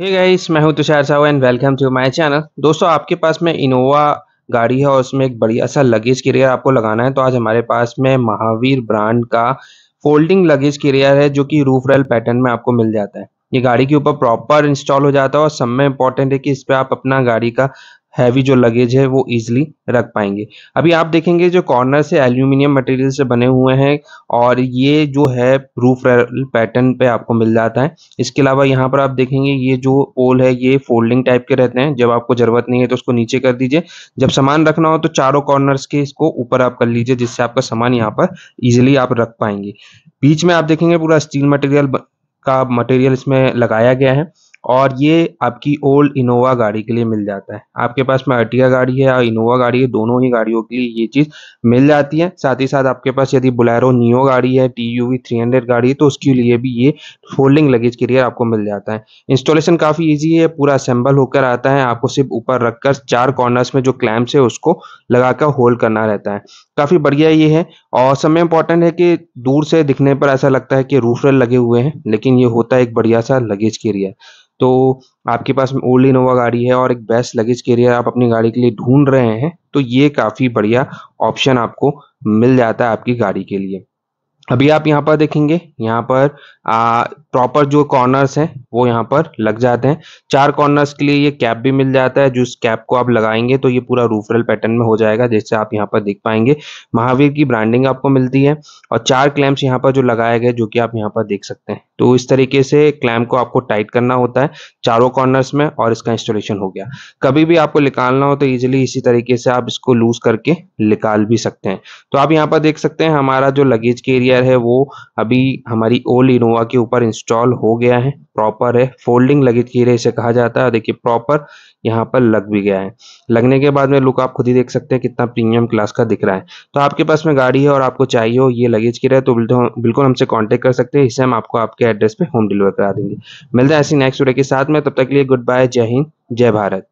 हे guys मैं हूं Tushar Sahu and welcome to my channel दोस्तों आपके पास में इनोवा गाड़ी है और उसमें एक बढ़िया सा लगेज कैरियर आपको लगाना है तो आज हमारे पास में महावीर ब्रांड का फोल्डिंग लगेज कैरियर है जो कि रूफ रेल पैटर्न में आपको मिल जाता है ये गाड़ी के ऊपर प्रॉपर इंस्टॉल हो जाता है और सब में इंपॉर्टेंट है कि इस पर आप अपना गाड़ी का हैवी जो लगेज है वो इजिली रख पाएंगे अभी आप देखेंगे जो कॉर्नर से एल्यूमिनियम मटेरियल से बने हुए हैं और ये जो है प्रूफ पैटर्न पे आपको मिल जाता है इसके अलावा यहाँ पर आप देखेंगे ये जो पोल है ये फोल्डिंग टाइप के रहते हैं जब आपको जरूरत नहीं है तो उसको नीचे कर दीजिए जब सामान रखना हो तो चारों कॉर्नर्स के इसको ऊपर आप कर लीजिए जिससे आपका सामान यहाँ पर ईजिली आप रख पाएंगे बीच में आप देखेंगे पूरा स्टील मटेरियल का मटेरियल इसमें लगाया गया है और ये आपकी ओल्ड इनोवा गाड़ी के लिए मिल जाता है आपके पास में अर्टिया गाड़ी है और इनोवा गाड़ी है दोनों ही गाड़ियों के लिए ये चीज़ मिल जाती है साथ ही साथ आपके पास यदि बुलेरो नियो गाड़ी है T U V three hundred गाड़ी है तो उसके लिए भी ये फोल्डिंग लगेज के लिए आपको मिल जाता है इंस्टॉलेशन काफ़ी ईजी है पूरा असेंबल होकर आता है आपको सिर्फ ऊपर रखकर चार कॉर्नर्स में जो क्लैम्प है उसको लगाकर होल्ड करना रहता है काफ़ी बढ़िया ये है और सब में है कि दूर से दिखने पर ऐसा लगता है कि रूफ रेल लगे हुए हैं लेकिन ये होता है एक बढ़िया सा लगेज केरियर तो आपके पास ओल्ड इनोवा गाड़ी है और एक बेस्ट लगेज केरियर आप अपनी गाड़ी के लिए ढूंढ रहे हैं तो ये काफ़ी बढ़िया ऑप्शन आपको मिल जाता है आपकी गाड़ी के लिए अभी आप यहाँ पर देखेंगे यहाँ पर प्रॉपर जो कॉर्नर्स हैं वो यहाँ पर लग जाते हैं चार कॉर्नर्स के लिए ये कैप भी मिल जाता है जिस कैप को आप लगाएंगे तो ये पूरा रूफरल पैटर्न में हो जाएगा जैसे आप यहाँ पर देख पाएंगे महावीर की ब्रांडिंग आपको मिलती है और चार क्लैम्प्स यहाँ पर जो लगाए गए जो कि आप यहाँ पर देख सकते हैं तो इस तरीके से क्लैम्प को आपको टाइट करना होता है चारों कॉर्नर्स में और इसका इंस्टॉलेशन हो गया कभी भी आपको निकालना हो तो ईजिली इसी तरीके से आप इसको लूज करके निकाल भी सकते हैं तो आप यहाँ पर देख सकते हैं हमारा जो लगेज के है वो अभी हमारी ओल्ड इनो नोवा के ऊपर इंस्टॉल हो गया है प्रॉपर है फोल्डिंग लगी थी कीरे इसे कहा जाता है देखिए प्रॉपर यहाँ पर लग भी गया है लगने के बाद में लुक आप खुद ही देख सकते हैं कितना प्रीमियम क्लास का दिख रहा है तो आपके पास में गाड़ी है और आपको चाहिए हो ये लगेज की रहे तो बिल्कुल हमसे कॉन्टेक्ट कर सकते हैं इसे हम आपको आपके एड्रेस पे होम डिलीवर करा देंगे मिलते हैं ऐसी नेक्स्ट वीडियो के साथ में तब तक के लिए गुड बाय जय हिंद जय भारत